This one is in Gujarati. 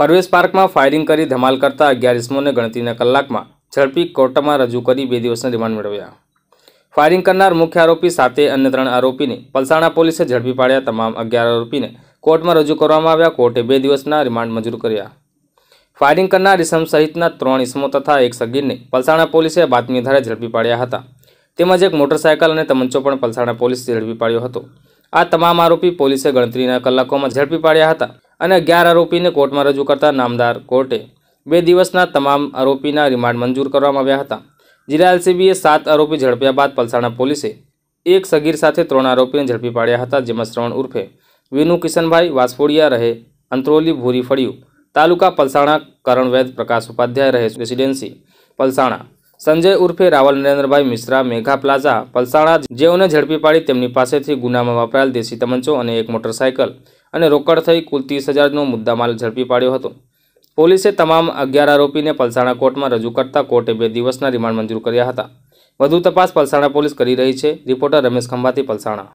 પરવેશ પાર્કમાં ફાયરિંગ કરી ધમાલ કરતા અગિયાર ઇસમોને ગણતરીના કલાકમાં ઝડપી કોર્ટમાં રજૂ કરી બે દિવસના રિમાન્ડ મેળવ્યા ફાયરિંગ કરનાર મુખ્ય આરોપી સાથે અન્ય ત્રણ આરોપીને પલસાણા પોલીસે ઝડપી પાડ્યા તમામ અગિયાર આરોપીને કોર્ટમાં રજૂ કરવામાં આવ્યા કોર્ટે બે દિવસના રિમાન્ડ મંજૂર કર્યા ફાયરિંગ કરનાર ઇસમ સહિતના ત્રણ ઇસમો તથા એક સગીરને પલસાણા પોલીસે બાતમી આધારે ઝડપી પાડ્યા હતા તેમજ એક મોટરસાયકલ અને તમંચો પણ પલસાણા પોલીસે ઝડપી પાડ્યો હતો આ તમામ આરોપી પોલીસે ગણતરીના કલાકોમાં ઝડપી પાડ્યા હતા અને અગિયાર આરોપીને કોર્ટમાં રજૂ કરતા નામદાર કોર્ટે બે દિવસના તમામ આરોપીના રિમાન્ડ મંજૂર કરવામાં આવ્યા હતા જિલ્લા એલસીબીએ સાત આરોપી ઝડપ્યા બાદ પલસાણા પોલીસે એક સગીર સાથે ત્રણ આરોપીને ઝડપી પાડ્યા હતા જેમાં શ્રવણ ઉર્ફે વિનુ કિશનભાઈ વાસફોડિયા રહે અંત્રોલી ભૂરી ફળિયું તાલુકા પલસાણા કરણવેદ પ્રકાશ ઉપાધ્યાય રહે રેસિડેન્સી પલસાણા સંજય ઉર્ફે રાવલ નરેન્દ્રભાઈ મિશ્રા મેઘા પ્લાઝા પલસાણા જેઓને ઝડપી પાડી તેમની પાસેથી ગુનામાં વપરાયેલ દેશી તમંચો અને એક મોટરસાયકલ અને રોકડ થઈ કુલ ત્રીસ હજારનો મુદ્દામાલ ઝડપી પાડ્યો હતો પોલીસે તમામ અગિયાર આરોપીને પલસાણા કોર્ટમાં રજૂ કરતા કોર્ટે બે દિવસના રિમાન્ડ મંજૂર કર્યા હતા વધુ તપાસ પલસાણા પોલીસ કરી રહી છે રિપોર્ટર રમેશ ખંભાતી પલસાણા